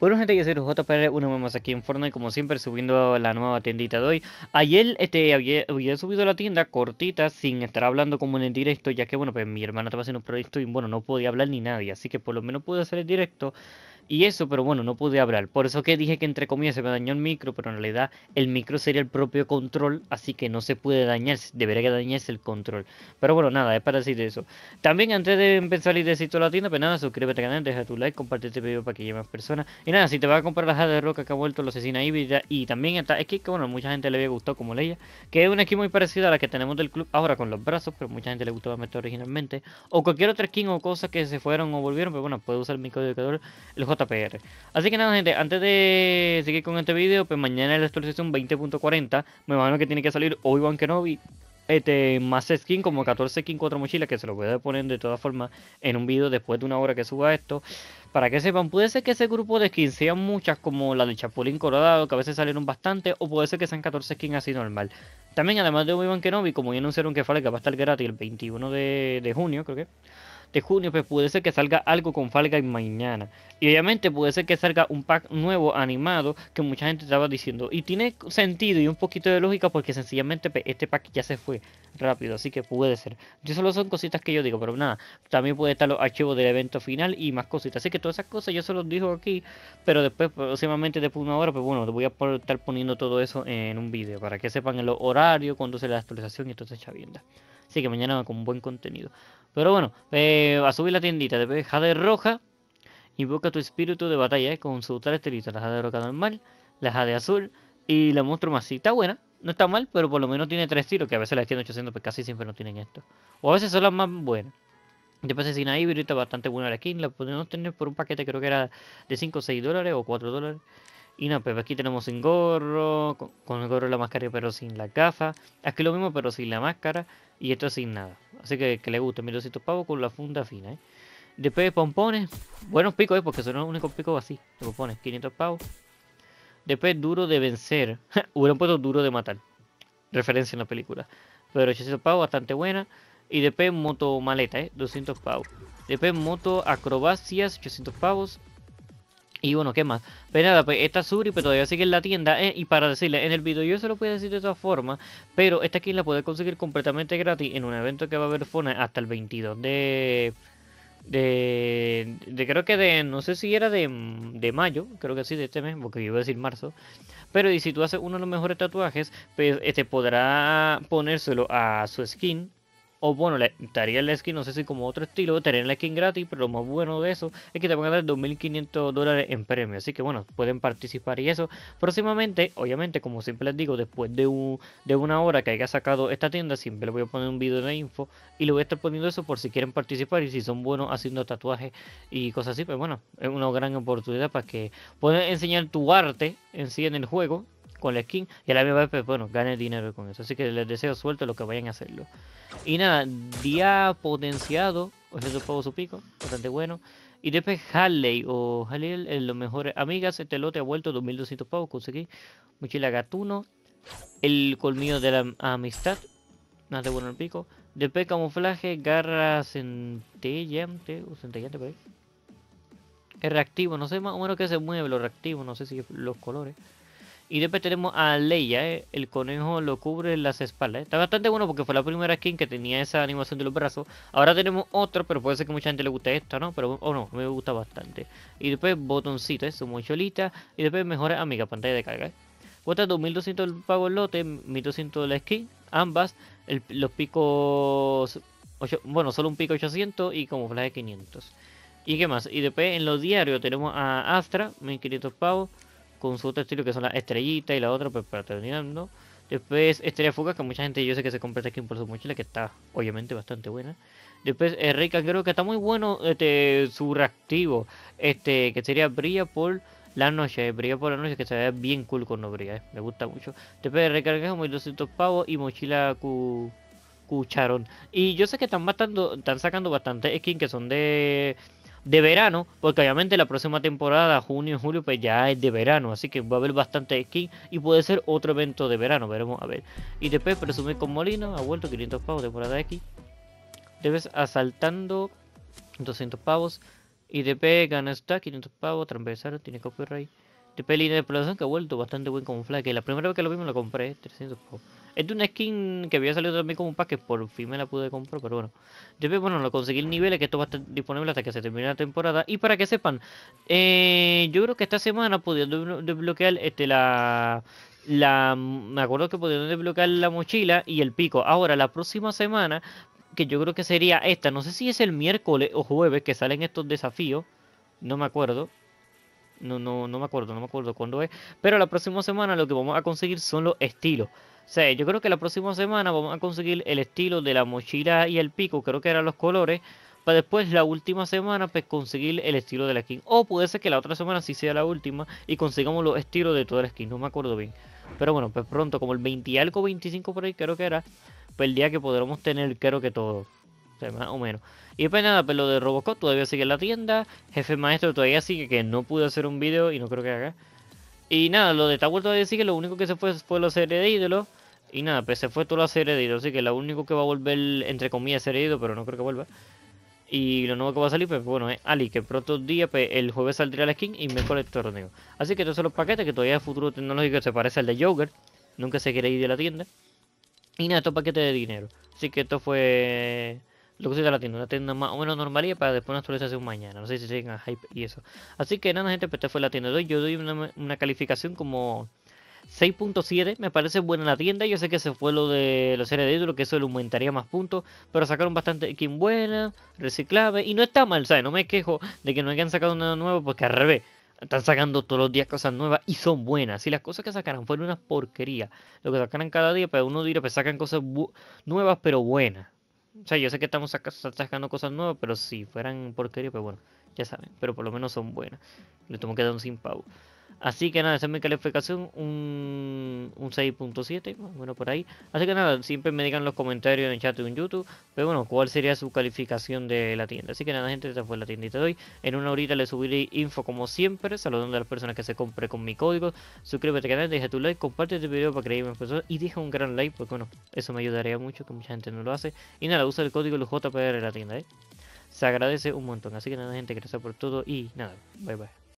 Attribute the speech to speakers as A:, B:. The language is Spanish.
A: Bueno gente, yo soy jpr uno más aquí en Fortnite, como siempre subiendo la nueva tiendita de hoy. Ayer este, había, había subido la tienda cortita sin estar hablando como en el directo, ya que bueno, pues mi hermana estaba haciendo un proyecto y bueno, no podía hablar ni nadie, así que por lo menos pude hacer el directo y eso, pero bueno, no pude hablar. Por eso que dije que entre comillas se me dañó el micro, pero en realidad el micro sería el propio control, así que no se puede dañar, debería que dañarse el control. Pero bueno, nada, es para decir eso. También antes de empezar y decir toda la tienda, pues nada, suscríbete al canal, deja tu like, comparte este video para que llegue más personas. Y nada, si te va a comprar la de roca que ha vuelto los asesina híbrida y también está es que bueno, mucha gente le había gustado como leía, que es una skin muy parecida a la que tenemos del club ahora con los brazos, pero mucha gente le gustaba meter originalmente. O cualquier otra skin o cosa que se fueron o volvieron, pero pues bueno, puede usar el código de creador. Así que nada, gente, antes de seguir con este vídeo, pues mañana en la actualización 20.40, me imagino que tiene que salir Obi-Wan Kenobi. Este, más skin, como 14 skin, 4 mochilas, que se los voy a poner de todas formas en un vídeo después de una hora que suba esto. Para que sepan, puede ser que ese grupo de skins sean muchas, como la de Chapulín Colorado, que a veces salieron bastante, o puede ser que sean 14 skins así normal. También, además de Obi-Wan Kenobi, como ya anunciaron que Que va a estar gratis el 21 de junio, creo que de junio, pues puede ser que salga algo con Falga Y mañana. Y obviamente puede ser que salga un pack nuevo animado que mucha gente estaba diciendo. Y tiene sentido y un poquito de lógica porque sencillamente pues, este pack ya se fue rápido, así que puede ser. Yo solo son cositas que yo digo, pero nada, también puede estar los archivos del evento final y más cositas. Así que todas esas cosas yo se los digo aquí, pero después próximamente después de una hora, pues bueno, voy a estar poniendo todo eso en un vídeo para que sepan el horario, cuando se la actualización y entonces esa chavienda. Así que mañana con buen contenido. Pero bueno, eh, a subir la tiendita. Después Jade Roja. Invoca tu espíritu de batalla eh, con sus tiritos, La Jade Roja normal, la Jade Azul y la Monstruo más. está buena. No está mal, pero por lo menos tiene tres tiros. Que a veces las tienen 800, pues casi siempre no tienen esto. O a veces son las más buenas. Después sin ahí, está bastante buena la skin. La podemos tener por un paquete, creo que era de 5 o 6 dólares o 4 dólares. Y no, pues aquí tenemos sin gorro, con, el gorro la máscara pero sin la gafa. Aquí lo mismo pero sin la máscara y esto sin nada. Así que que le guste, 1200 pavos con la funda fina, ¿eh? Después pompones, buenos picos, ¿eh? porque son los únicos picos así, de pompones, 500 pavos. Después duro de vencer, un puesto duro de matar, referencia en la película. Pero 800 pavos, bastante buena. Y después moto maleta, ¿eh? 200 pavos. Después moto acrobacias, 800 pavos. Y bueno, ¿qué más? Pero pues nada, pues esta Suri pero pues, todavía sigue en la tienda. Eh, y para decirle, en el video yo se lo voy decir de todas formas. Pero esta skin la puedes conseguir completamente gratis en un evento que va a haber Fona hasta el 22 de, de, de... creo que de, no sé si era de, de mayo, creo que sí, de este mes, porque yo iba a decir marzo. Pero y si tú haces uno de los mejores tatuajes, pues este podrá ponérselo a su skin o bueno, le, estaría skin, no sé si como otro estilo, estaría el la skin gratis, pero lo más bueno de eso es que te van a dar 2.500 dólares en premio. Así que bueno, pueden participar y eso. Próximamente, obviamente, como siempre les digo, después de, un, de una hora que haya sacado esta tienda, siempre les voy a poner un video de info y le voy a estar poniendo eso por si quieren participar y si son buenos haciendo tatuajes y cosas así. Pues bueno, es una gran oportunidad para que puedan enseñar tu arte en sí en el juego con la skin y a la misma vez, pues, bueno, gane dinero con eso. Así que les deseo suerte a los que vayan a hacerlo. Y nada, día potenciado, o sea, pago su pico, bastante bueno. Y después Harley o Halil, en los mejores amigas, este lote ha vuelto 2200 pavos, conseguí mochila gatuno, el colmillo de la amistad, más de bueno el pico. Después camuflaje, garra centellante, o centellante por reactivo, no sé más o menos que se mueve, lo reactivo, no sé si los colores. Y después tenemos a Leia, eh, el conejo lo cubre las espaldas. Está bastante bueno porque fue la primera skin que tenía esa animación de los brazos. Ahora tenemos otra, pero puede ser que mucha gente le guste esta, ¿no? Pero, o no, me gusta bastante. Y después botoncito, es eh, su mocholita. Y después mejores amiga, pantalla de carga. Eh. Cuesta 2200 el pago lote, 1200 la skin, ambas. los picos, bueno, solo un pico 800 y como de 500. ¿Y qué más? Y después en los diarios tenemos a Astra, 1500 pavos con su otro estilo que son las estrellitas y la otra pues para terminando. Después Estrella Fuga, que mucha gente yo sé que se compra skin por su mochila, que está obviamente bastante buena. Después eh, creo que está muy bueno este, su reactivo, este, que sería Brilla por la noche, eh, Brilla por la noche, que se ve bien cool cuando brilla, eh, me gusta mucho. Después Rey muy 200 pavos y mochila Cucharon cucharón. Y yo sé que están matando, están sacando Bastante skins que son de de verano, porque obviamente la próxima temporada, junio julio, pues ya es de verano, así que va a haber bastante skin y puede ser otro evento de verano, veremos a ver. Y después presumir con molino ha vuelto 500 pavos, temporada X. Debes asaltando 200 pavos. y IDP gana está 500 pavos, transversal, tiene copyright. De peli de exploración que ha vuelto bastante buen como flaque. que la primera vez que lo vi me lo compré, 300 Es de una skin que había salido también como un pack que por fin me la pude comprar, pero bueno. Después, bueno, lo conseguí el nivel, que esto va a estar disponible hasta que se termine la temporada. Y para que sepan, eh, yo creo que esta semana pudieron desbloquear este, la, la... Me acuerdo que pudieron desbloquear la mochila y el pico. Ahora, la próxima semana, que yo creo que sería esta, no sé si es el miércoles o jueves que salen estos desafíos, no me acuerdo. No, no, no me acuerdo, no me acuerdo cuándo es. Pero la próxima semana lo que vamos a conseguir son los estilos. O sea, yo creo que la próxima semana vamos a conseguir el estilo de la mochila y el pico, creo que eran los colores. Para después, la última semana, pues conseguir el estilo de la skin. O puede ser que la otra semana sí sea la última y consigamos los estilos de toda la skin, no me acuerdo bien. Pero bueno, pues pronto, como el 20 y algo, 25 por ahí creo que era, pues el día que podremos tener creo que todo más o menos. Y pues nada, Pues lo de Robocop todavía sigue en la tienda. Jefe Maestro todavía sigue, que no pude hacer un video y no creo que haga. Y nada, lo de Tower todavía sigue, lo único que se fue fue la serie de ídolo. Y nada, pues se fue toda la serie de así que lo único que va a volver, entre comillas, serie de pero no creo que vuelva. Y lo nuevo que va a salir, pues bueno, es Ali, que pronto día, pues, el jueves saldría la skin y me torneo Así que estos son los paquetes que todavía el futuro tecnológico se parece al de Joker. Nunca se quiere ir de la tienda. Y nada, estos paquetes de dinero. Así que esto fue lo que sea la tienda, una tienda más o menos normalía para después actualizarse un mañana. No sé si a hype y eso. Así que nada, gente, pues esta fue la tienda de hoy. Yo doy una, calificación como 6.7. Me parece buena la tienda. Yo sé que se fue lo de los series de ídolos que eso le aumentaría más puntos. Pero sacaron bastante skin buena, reciclable. Y no está mal, ¿sabes? No me quejo de que no hayan sacado nada nuevo, porque al revés están sacando todos los días cosas nuevas y son buenas. Si las cosas que sacaron fueron una porquería, lo que sacaran cada día, pues uno dirá, pues sacan cosas nuevas pero buenas. O sea, yo sé que estamos sacando cosas nuevas, pero si fueran porquería, pues bueno, ya saben. Pero por lo menos son buenas. que dar un sin pavo. Así que nada, esa es mi calificación, un, 6.7, bueno, por ahí. Así que nada, siempre me digan en los comentarios en chat o en YouTube, pero bueno, cuál sería su calificación de la tienda. Así que nada, gente, esta fue la tiendita de hoy. En una horita le subiré info como siempre, saludando a las personas que se compre con mi código. Suscríbete al canal, deja tu like, comparte este video para que más personas y deja un gran like, porque bueno, eso me ayudaría mucho, que mucha gente no lo hace. Y nada, usa el código LUJPR en la tienda, ¿eh? Se agradece un montón. Así que nada, gente, gracias por todo y nada, bye bye.